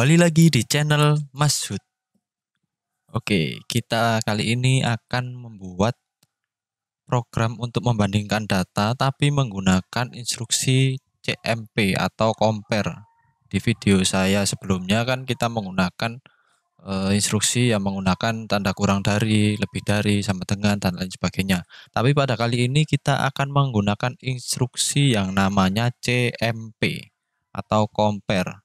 Kembali lagi di channel Mas Hud. Oke, kita kali ini akan membuat program untuk membandingkan data tapi menggunakan instruksi CMP atau compare. Di video saya sebelumnya kan kita menggunakan e, instruksi yang menggunakan tanda kurang dari, lebih dari, sama dengan, dan lain sebagainya. Tapi pada kali ini kita akan menggunakan instruksi yang namanya CMP atau compare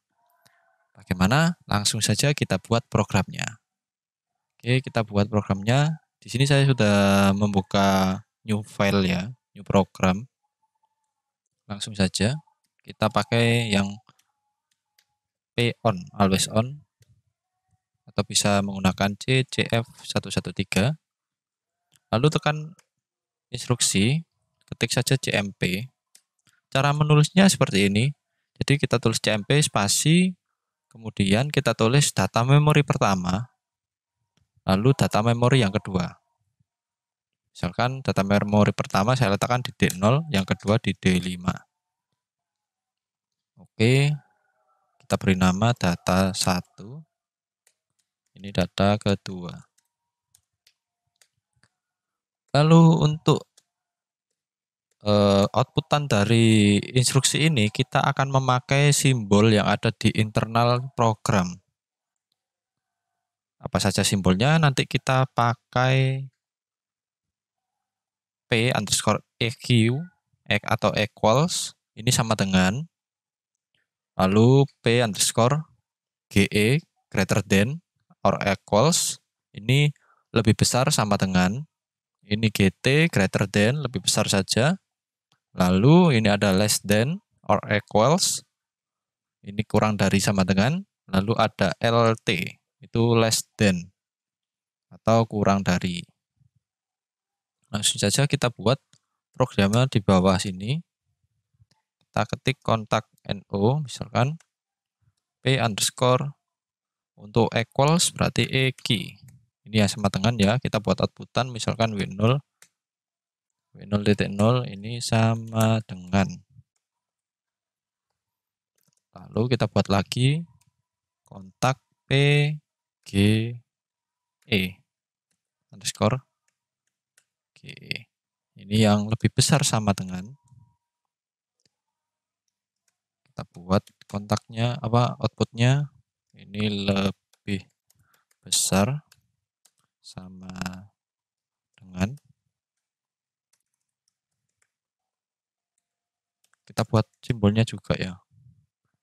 Bagaimana? Langsung saja kita buat programnya. Oke, kita buat programnya. Di sini saya sudah membuka new file ya, new program. Langsung saja kita pakai yang P on, always on atau bisa menggunakan CCF113. Lalu tekan instruksi, ketik saja CMP. Cara menulisnya seperti ini. Jadi kita tulis CMP spasi Kemudian kita tulis data memori pertama, lalu data memori yang kedua. Misalkan data memori pertama saya letakkan di D0, yang kedua di D5. Oke, kita beri nama data 1. Ini data kedua. Lalu untuk uh, outputan dari instruksi ini kita akan memakai simbol yang ada di internal program. Apa saja simbolnya nanti kita pakai P underscore EQ e atau equals ini sama dengan lalu P underscore GE greater than or equals ini lebih besar sama dengan ini GT greater than lebih besar saja Lalu ini ada less than or equals. Ini kurang dari sama dengan. Lalu ada LT, itu less than atau kurang dari. Langsung saja kita buat programnya di bawah sini. Kita ketik kontak NO misalkan P underscore untuk equals berarti EQ. Ini ya sama dengan ya, kita buat outputan misalkan W0 W0.0 ini sama dengan. Lalu kita buat lagi kontak PGE underscore G. E. Ini yang lebih besar sama dengan. Kita buat kontaknya apa outputnya ini lebih besar kita buat simbolnya juga ya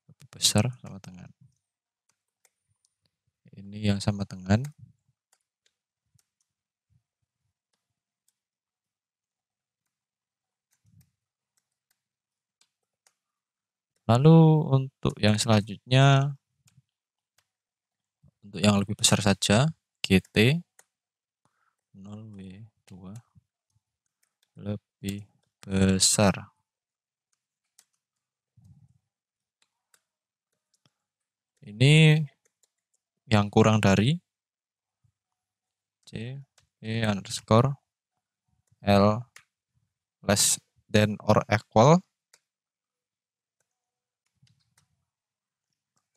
lebih besar sama dengan ini yang sama dengan lalu untuk yang selanjutnya untuk yang lebih besar saja GT 0W2 lebih besar Ini yang kurang dari C E underscore L less than or equal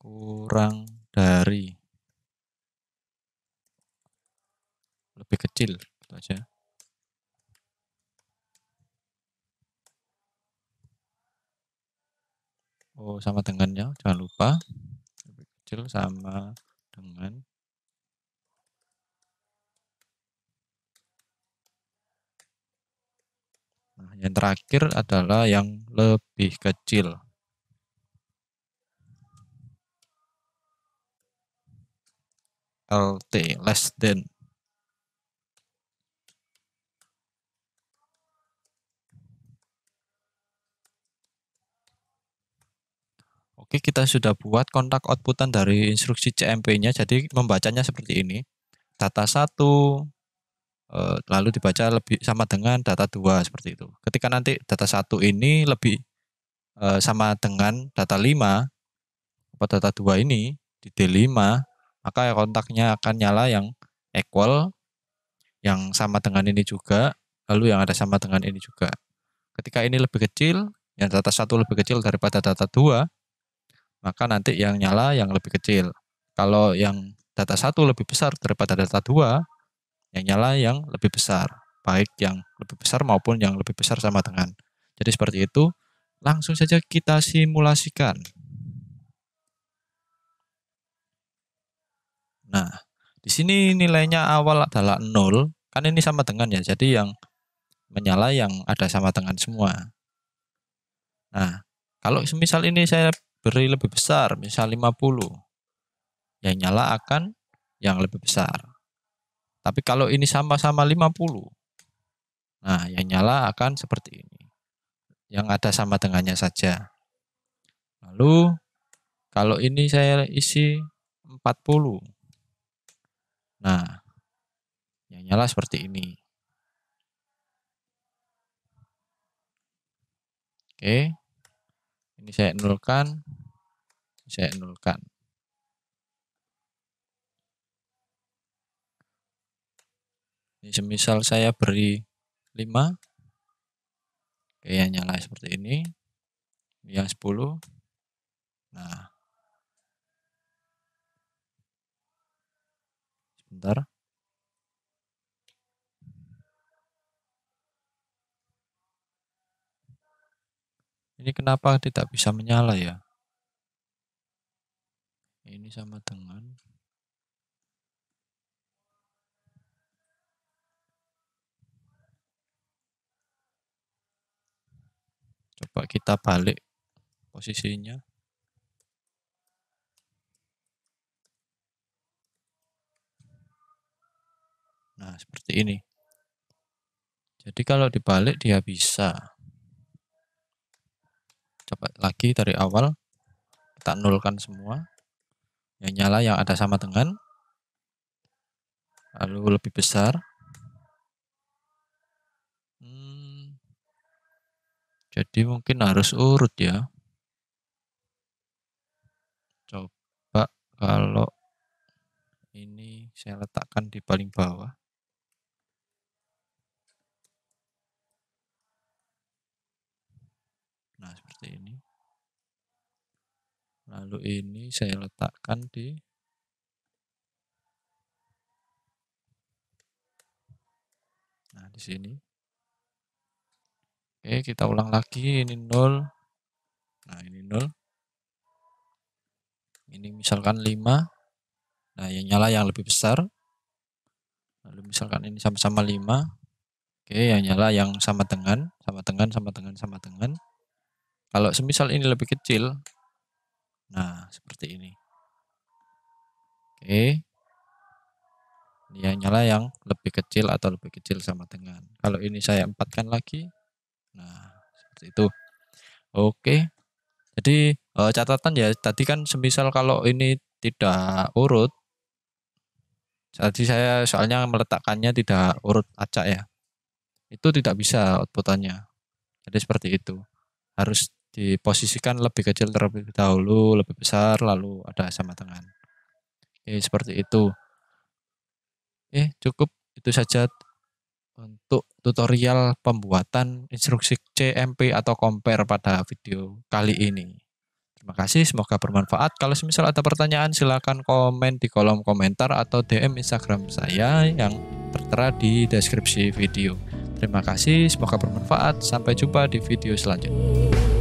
kurang dari lebih kecil itu aja oh sama dengannya jangan lupa kecil sama dengan Nah, yang terakhir adalah yang lebih kecil. LT less than Oke, kita sudah buat kontak outputan dari instruksi CMP-nya. Jadi membacanya seperti ini. Data 1 eh, lalu dibaca lebih sama dengan data 2 seperti itu. Ketika nanti data 1 ini lebih eh, sama dengan data 5 atau data 2 ini di D5, maka kontaknya akan nyala yang equal yang sama dengan ini juga, lalu yang ada sama dengan ini juga. Ketika ini lebih kecil, yang data satu lebih kecil daripada data 2, maka nanti yang nyala yang lebih kecil. Kalau yang data satu lebih besar daripada data dua, yang nyala yang lebih besar, baik yang lebih besar maupun yang lebih besar sama dengan. Jadi seperti itu, langsung saja kita simulasikan. Nah, di sini nilainya awal adalah 0, kan ini sama dengan ya, jadi yang menyala yang ada sama dengan semua. Nah, kalau semisal ini saya diberi lebih besar, misal 50. Yang nyala akan yang lebih besar. Tapi kalau ini sama-sama 50, nah yang nyala akan seperti ini. Yang ada sama tengahnya saja. Lalu kalau ini saya isi 40. Nah, yang nyala seperti ini. Oke. Ini saya nulkan saya nolkan ini ya, semisal saya beri 5 kayak nyala seperti ini yang 10 nah sebentar ini kenapa tidak bisa menyala ya ini sama dengan coba kita balik posisinya nah seperti ini jadi kalau dibalik dia bisa coba lagi dari awal kita nolkan semua yang nyala yang ada sama dengan lalu lebih besar hmm, jadi mungkin harus urut ya coba kalau ini saya letakkan di paling bawah nah seperti ini lalu ini saya letakkan di nah di sini oke kita ulang lagi ini nol nah ini nol ini misalkan 5 nah yang nyala yang lebih besar lalu misalkan ini sama-sama 5 oke yang nyala yang sama dengan sama dengan sama dengan sama dengan kalau semisal ini lebih kecil Nah, seperti ini. Oke. Dia nyala yang lebih kecil atau lebih kecil sama dengan. Kalau ini saya empatkan lagi. Nah, seperti itu. Oke. Jadi eh, catatan ya tadi kan semisal kalau ini tidak urut tadi saya soalnya meletakkannya tidak urut acak ya itu tidak bisa outputannya jadi seperti itu harus diposisikan lebih kecil terlebih dahulu, lebih besar, lalu ada sama tangan. Oke, seperti itu. Oke, cukup itu saja untuk tutorial pembuatan instruksi CMP atau compare pada video kali ini. Terima kasih, semoga bermanfaat. Kalau misal ada pertanyaan, silahkan komen di kolom komentar atau DM Instagram saya yang tertera di deskripsi video. Terima kasih, semoga bermanfaat. Sampai jumpa di video selanjutnya.